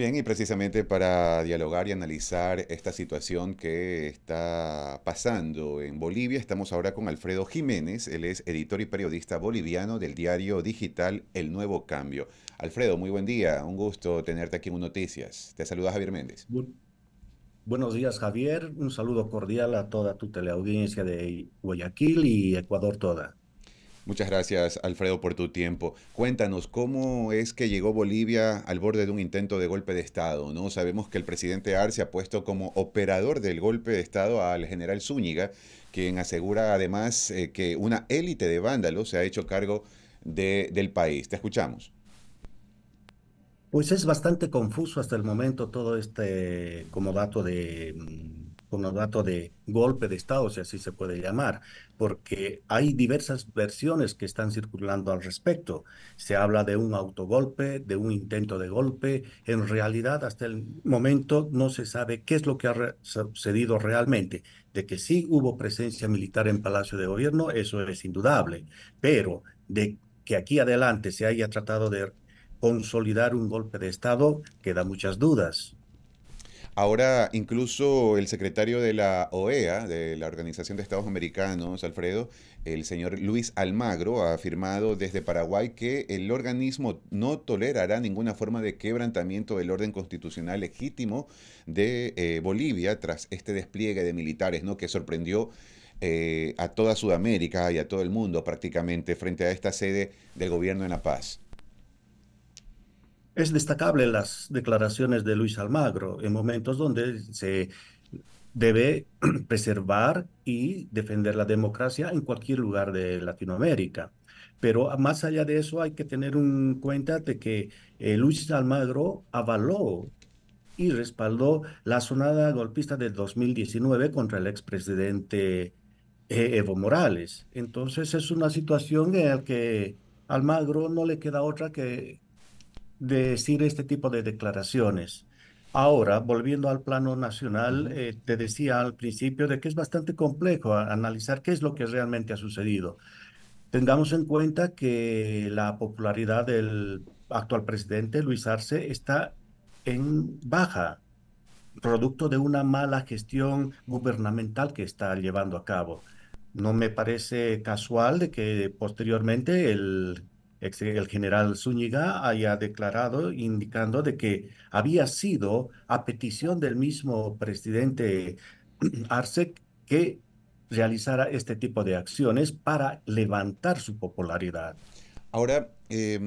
Bien, y precisamente para dialogar y analizar esta situación que está pasando en Bolivia, estamos ahora con Alfredo Jiménez, él es editor y periodista boliviano del diario digital El Nuevo Cambio. Alfredo, muy buen día, un gusto tenerte aquí en Noticias. Te saluda Javier Méndez. Buenos días, Javier, un saludo cordial a toda tu teleaudiencia de Guayaquil y Ecuador toda. Muchas gracias, Alfredo, por tu tiempo. Cuéntanos, ¿cómo es que llegó Bolivia al borde de un intento de golpe de Estado? ¿no? Sabemos que el presidente Arce ha puesto como operador del golpe de Estado al general Zúñiga, quien asegura además eh, que una élite de vándalos se ha hecho cargo del país. Te escuchamos. Pues es bastante confuso hasta el momento todo este como dato de mm, dato de golpe de Estado, si así se puede llamar, porque hay diversas versiones que están circulando al respecto. Se habla de un autogolpe, de un intento de golpe. En realidad, hasta el momento no se sabe qué es lo que ha sucedido realmente. De que sí hubo presencia militar en Palacio de Gobierno, eso es indudable, pero de que aquí adelante se haya tratado de consolidar un golpe de Estado, queda muchas dudas. Ahora, incluso el secretario de la OEA, de la Organización de Estados Americanos, Alfredo, el señor Luis Almagro, ha afirmado desde Paraguay que el organismo no tolerará ninguna forma de quebrantamiento del orden constitucional legítimo de eh, Bolivia tras este despliegue de militares ¿no? que sorprendió eh, a toda Sudamérica y a todo el mundo prácticamente frente a esta sede del gobierno en La Paz. Es destacable las declaraciones de Luis Almagro en momentos donde se debe preservar y defender la democracia en cualquier lugar de Latinoamérica. Pero más allá de eso hay que tener en cuenta que eh, Luis Almagro avaló y respaldó la sonada golpista de 2019 contra el expresidente eh, Evo Morales. Entonces es una situación en la que Almagro no le queda otra que decir este tipo de declaraciones. Ahora, volviendo al plano nacional, eh, te decía al principio de que es bastante complejo analizar qué es lo que realmente ha sucedido. Tengamos en cuenta que la popularidad del actual presidente, Luis Arce, está en baja, producto de una mala gestión gubernamental que está llevando a cabo. No me parece casual de que posteriormente el el general Zúñiga haya declarado indicando de que había sido a petición del mismo presidente Arce que realizara este tipo de acciones para levantar su popularidad. Ahora, eh,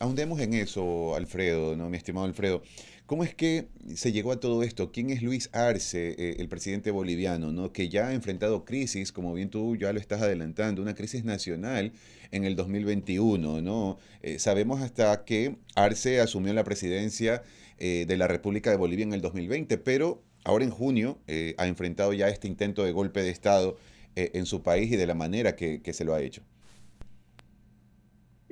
ahondemos en eso, Alfredo, ¿no? mi estimado Alfredo. ¿Cómo es que se llegó a todo esto? ¿Quién es Luis Arce, eh, el presidente boliviano, ¿no? que ya ha enfrentado crisis, como bien tú ya lo estás adelantando, una crisis nacional en el 2021? ¿no? Eh, sabemos hasta que Arce asumió la presidencia eh, de la República de Bolivia en el 2020, pero ahora en junio ha enfrentado ya este intento de golpe de Estado en su país y de la manera que se lo ha hecho.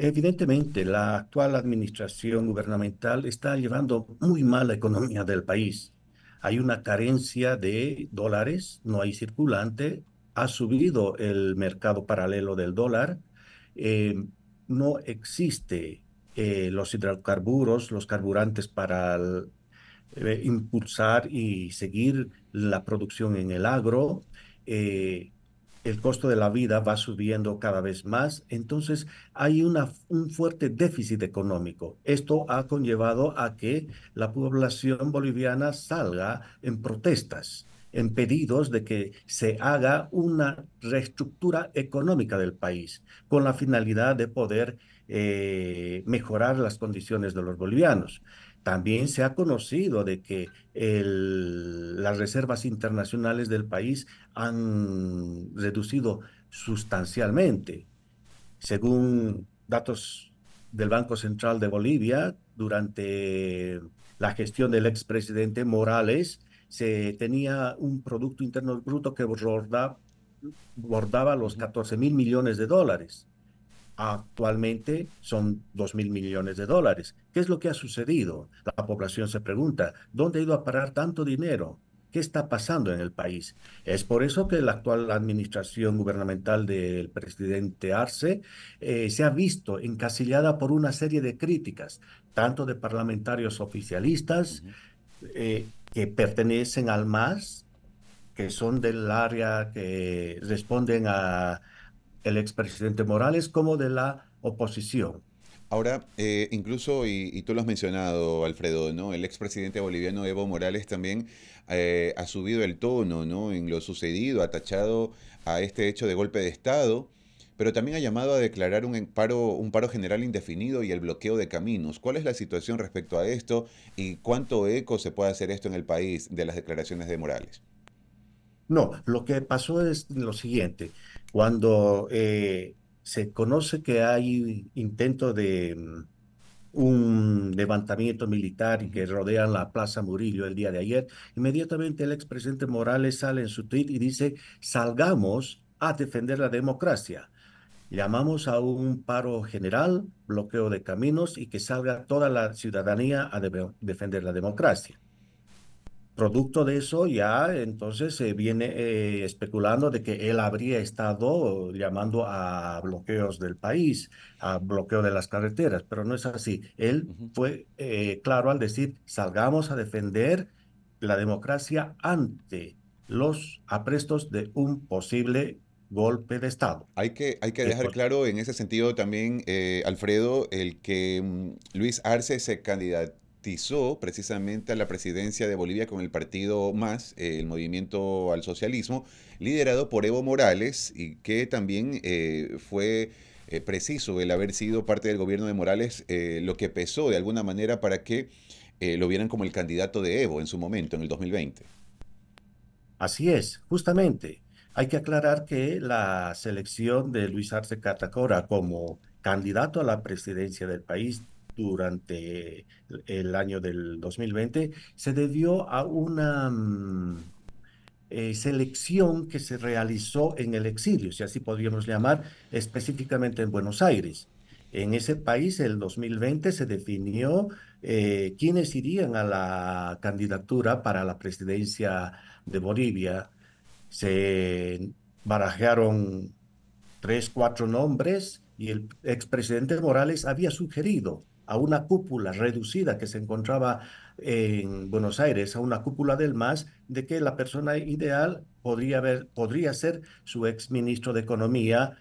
Evidentemente, la actual administración gubernamental está llevando muy mal la economía del país. Hay una carencia de dólares, no hay circulante, ha subido el mercado paralelo del dólar, eh, no existe eh, los hidrocarburos, los carburantes para eh, impulsar y seguir la producción en el agro el costo de la vida va subiendo cada vez más, entonces hay una, un fuerte déficit económico. Esto ha conllevado a que la población boliviana salga en protestas, en pedidos de que se haga una reestructura económica del país con la finalidad de poder eh, mejorar las condiciones de los bolivianos. También se ha conocido de que las reservas internacionales del país han reducido sustancialmente. Según datos del Banco Central de Bolivia, durante la gestión del expresidente Morales, se tenía un Producto Interno Bruto que bordaba los 14 mil millones de dólares actualmente son 2 mil millones de dólares. ¿Qué es lo que ha sucedido? La población se pregunta, ¿dónde ha ido a parar tanto dinero? ¿Qué está pasando en el país? Es por eso que la actual administración gubernamental del presidente Arce eh, se ha visto encasillada por una serie de críticas, tanto de parlamentarios oficialistas eh, que pertenecen al MAS, que son del área que responden a, el expresidente Morales como de la oposición. Ahora, eh, incluso, y, tú lo has mencionado, Alfredo, ¿no? El expresidente boliviano Evo Morales también eh, ha subido el tono, ¿no? En lo sucedido, ha tachado a este hecho de golpe de Estado, pero también ha llamado a declarar un paro, un paro general indefinido y el bloqueo de caminos. ¿Cuál es la situación respecto a esto y cuánto eco se puede hacer esto en el país de las declaraciones de Morales? No, lo que pasó es lo siguiente. Cuando eh, se conoce que hay intento de mm, un levantamiento militar que rodea la Plaza Murillo el día de ayer, inmediatamente el expresidente Morales sale en su tweet y dice, salgamos a defender la democracia. Llamamos a un paro general, bloqueo de caminos y que salga toda la ciudadanía a defender la democracia. Producto de eso ya entonces se viene eh, especulando de que él habría estado llamando a bloqueos del país, a bloqueo de las carreteras, pero no es así. Él fue eh, claro al decir, salgamos a defender la democracia ante los aprestos de un posible golpe de Estado. Hay que, hay que dejar claro en ese sentido también, eh, Alfredo, el que mm, Luis Arce se candidató precisamente a la presidencia de Bolivia con el partido Más, eh, el Movimiento al Socialismo, liderado por Evo Morales y que también eh, fue eh, preciso el haber sido parte del gobierno de Morales, lo que pesó de alguna manera para que lo vieran como el candidato de Evo en su momento, en el 2020. Así es, justamente. Hay que aclarar que la selección de Luis Arce Catacora como candidato a la presidencia del país durante el año del 2020 se debió a una mm, eh, selección que se realizó en el exilio, si así podríamos llamar, específicamente en Buenos Aires. En ese país, el 2020, se definió eh, quiénes irían a la candidatura para la presidencia de Bolivia. Se barajaron tres, cuatro nombres y el expresidente Morales había sugerido a una cúpula reducida que se encontraba en Buenos Aires, a una cúpula del MAS, de que la persona ideal podría, podría ser su ex ministro de Economía,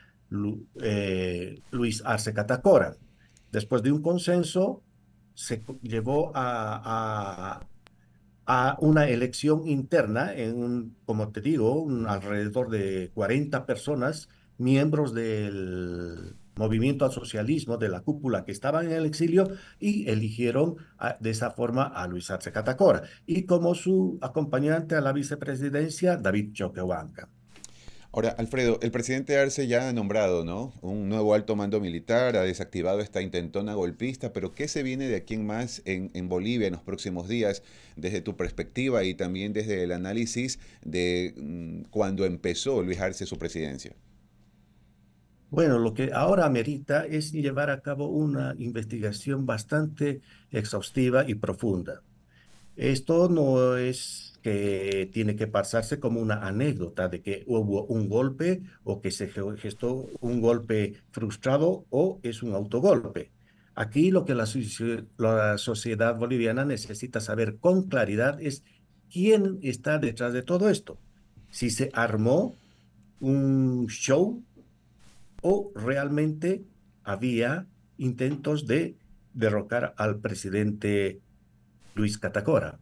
eh, Luis Arce Catacora. Después de un consenso, se llevó a, a una elección interna en, como te digo, un alrededor de 40 personas, miembros del, movimiento al socialismo de la cúpula que estaban en el exilio y eligieron ah, de esa forma a Luis Arce Catacora y como su acompañante a la vicepresidencia David Choquehuanca. Ahora, Alfredo, el presidente Arce ya ha nombrado ¿no? un nuevo alto mando militar, ha desactivado esta intentona golpista, pero ¿qué se viene de aquí en más en, Bolivia en los próximos días, desde tu perspectiva y también desde el análisis de mm, cuando empezó Luis Arce su presidencia? Bueno, lo que ahora merita es llevar a cabo una investigación bastante exhaustiva y profunda. Esto no es que tiene que pasarse como una anécdota de que hubo un golpe o que se gestó un golpe frustrado o es un autogolpe. Aquí lo que la, la sociedad boliviana necesita saber con claridad es quién está detrás de todo esto. Si se armó un show o realmente había intentos de derrocar al presidente Luis Catacora.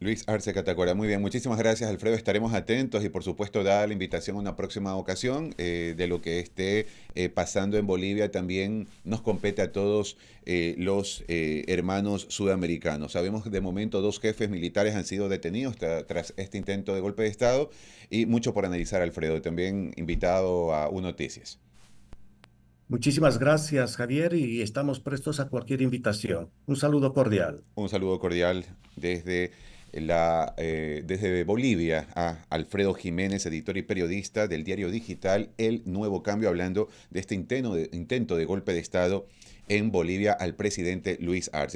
Luis Arce Catacora, muy bien, muchísimas gracias Alfredo, estaremos atentos y por supuesto da la invitación a una próxima ocasión eh, de lo que esté eh, pasando en Bolivia también nos compete a todos eh, los hermanos sudamericanos. Sabemos que de momento dos jefes militares han sido detenidos tras este intento de golpe de Estado y mucho por analizar Alfredo, también invitado a U Noticias. Muchísimas gracias, Javier, y estamos prestos a cualquier invitación. Un saludo cordial. Un saludo cordial desde la, eh, desde Bolivia a Alfredo Jiménez, editor y periodista del diario digital El Nuevo Cambio, hablando de este intento intento de golpe de Estado en Bolivia al presidente Luis Arce.